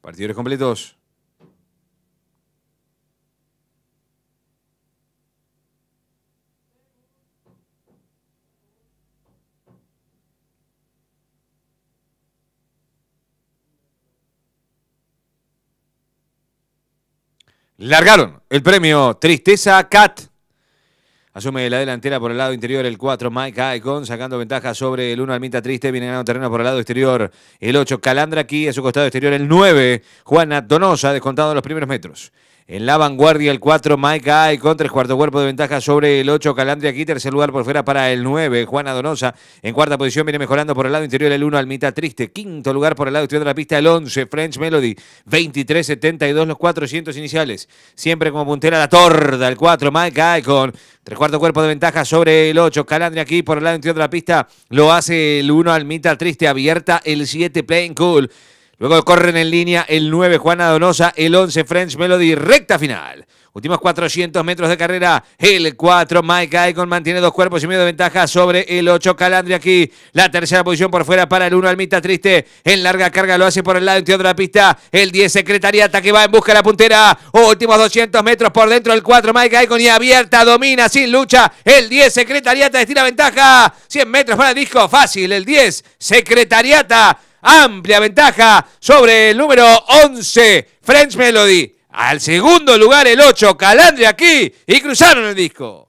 Partidores completos. Largaron el premio Tristeza Cat. Asume la delantera por el lado interior el 4, Mike Icon, sacando ventaja sobre el 1, Almita Triste. Viene ganando terreno por el lado exterior el 8, Calandra aquí, a su costado exterior el 9, Juana Donosa, descontado los primeros metros. En la vanguardia el 4, Mike Ay contra tres cuarto cuerpo de ventaja sobre el 8, Calandria aquí, tercer lugar por fuera para el 9, Juana Donosa. En cuarta posición viene mejorando por el lado interior el 1, Almita Triste. Quinto lugar por el lado exterior de la pista el 11, French Melody. 23-72 los 400 iniciales. Siempre como puntera la torda el 4, Mike Ay con tres cuarto cuerpo de ventaja sobre el 8, Calandria aquí por el lado interior de la pista. Lo hace el 1, Almita Triste. Abierta el 7, Playing Cool. Luego corren en línea el 9 Juana Donosa, el 11 French Melody, recta final. Últimos 400 metros de carrera, el 4 Mike Icon mantiene dos cuerpos y medio de ventaja sobre el 8 Calandria aquí. La tercera posición por fuera para el 1 Almita Triste. En larga carga lo hace por el lado interior de la pista. El 10 Secretariata que va en busca de la puntera. Últimos 200 metros por dentro el 4 Mike Icon y abierta, domina sin lucha. El 10 Secretariata destina ventaja. 100 metros para el disco, fácil. El 10 Secretariata amplia ventaja sobre el número 11, French Melody. Al segundo lugar el 8, Calandria aquí y cruzaron el disco.